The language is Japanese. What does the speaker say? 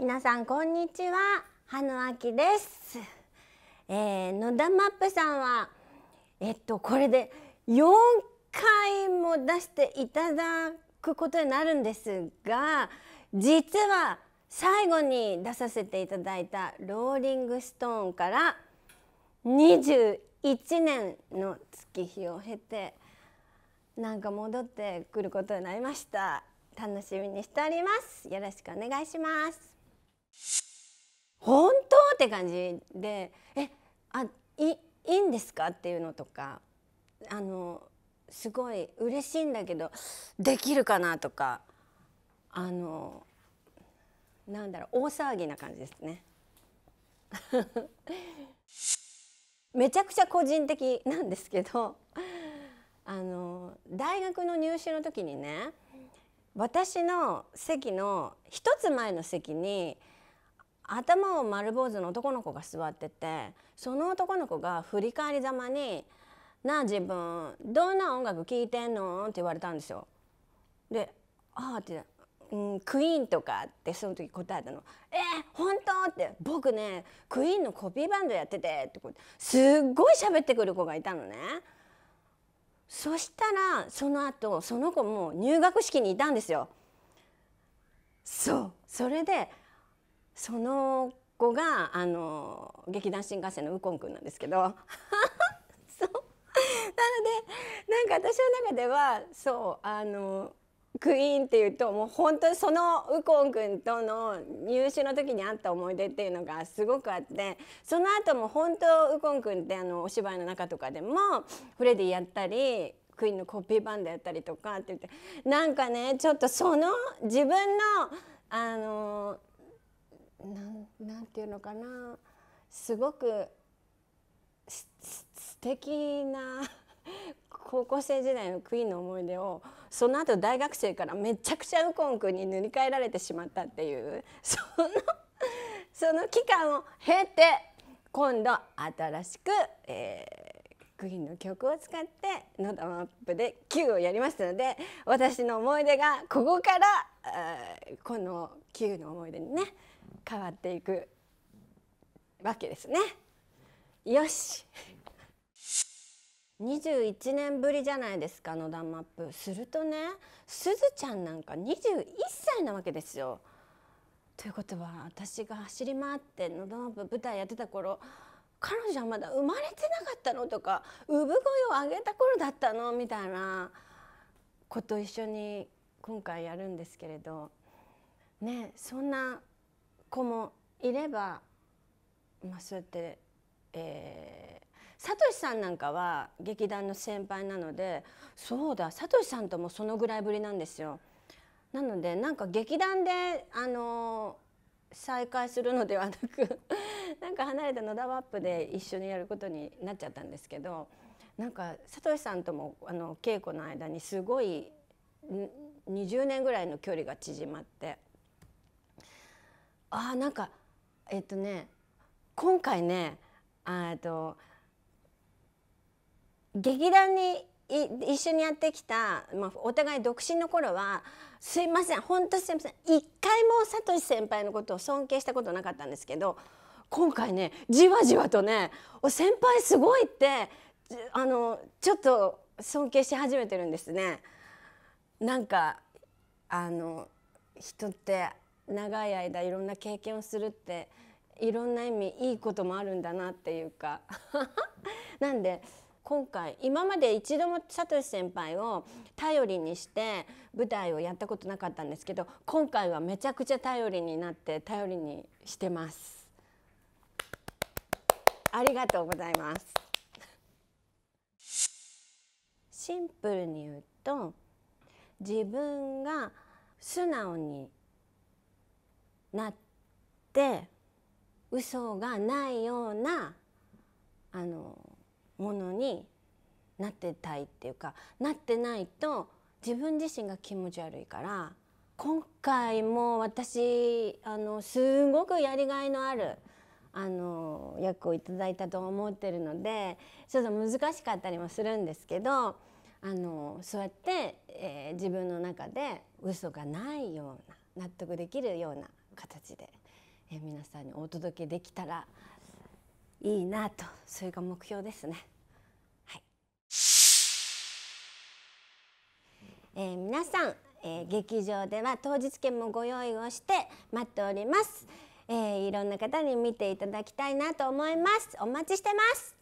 皆さんこんにちは羽野あきです、えー、野田マップさんはえっとこれで4回も出していただくことになるんですが実は最後に出させていただいた「ローリングストーン」から21年の月日を経てなんか戻ってくることになりました楽しみにしておりますよろしくお願いします本当って感じでえあいいいんですかっていうのとかあのすごい嬉しいんだけどできるかなとかあのなんだろう大騒ぎな感じですね。めちゃくちゃ個人的なんですけどあの大学の入試の時にね私の席の一つ前の席に頭を丸坊主の男の子が座っててその男の子が振り返りざまに「なあ自分どんな音楽聴いてんの?」って言われたんですよ。で「ああ」ってうん、クイーンとかってその時答えたの「えー、本当?」って「僕ねクイーンのコピーバンドやってて」ってすっごい喋ってくる子がいたのね。そしたらその後その子も入学式にいたんですよ。そうそれでその子があの劇団新幹線のウコンなんですけど そうなのでなんか私の中ではそうあのクイーンっていうともう本当にその右近君との入試の時にあった思い出っていうのがすごくあってその後も本当右近君ってあのお芝居の中とかでもフレディやったりクイーンのコピーバンドやったりとかって言ってなんかねちょっとその自分のあのんていうのかなすごくす素敵な高校生時代のクイーンの思い出をその後大学生からめちゃくちゃ右近君に塗り替えられてしまったっていうそのその期間を経て今度新しく、えー、クイーンの曲を使って「のどマップ」で Q をやりましたので私の思い出がここから、えこの Q の思い出にね変わっていくわけですね。よし21年ぶりじゃないですか野田マップするとねすずちゃんなんか21歳なわけですよ。ということは私が走り回って野田マップ舞台やってた頃彼女はまだ生まれてなかったのとか産声を上げた頃だったのみたいなこと一緒に今回やるんですけれどねそんな子もいれば、まあ、そうやって、えー、サさんなんかは劇団の先輩なのでそうださとしさんともそのぐらいぶりなんですよ。なのでなんか劇団で、あのー、再会するのではなく なんか離れた野田ワップで一緒にやることになっちゃったんですけどなんかさとしさんともあの稽古の間にすごい20年ぐらいの距離が縮まって。あなんかえっとね今回ねあと劇団に一緒にやってきた、まあ、お互い独身の頃はすいません本当すいません一回もさとし先輩のことを尊敬したことなかったんですけど今回ねじわじわとね「先輩すごい!」ってあのちょっと尊敬し始めてるんですね。なんかあの人って長い間いろんな経験をするっていろんな意味いいこともあるんだなっていうか なんで今回今まで一度もサトシ先輩を頼りにして舞台をやったことなかったんですけど今回はめちゃくちゃ頼りになって頼りにしてます。ありがとうございます。シンプルに言うと自分が素直になって嘘がないようなあのものになってたいっていうかなってないと自分自身が気持ち悪いから今回も私あのすごくやりがいのあるあの役をいただいたと思ってるのでちょっと難しかったりもするんですけどあのそうやって、えー、自分の中で嘘がないような納得できるような形で、えー、皆さんにお届けできたらいいなとそれが目標ですね。はいえー、皆さん、えー、劇場では当日券もご用意をして待っております。えー、いろんな方に見ていただきたいなと思います。お待ちしてます。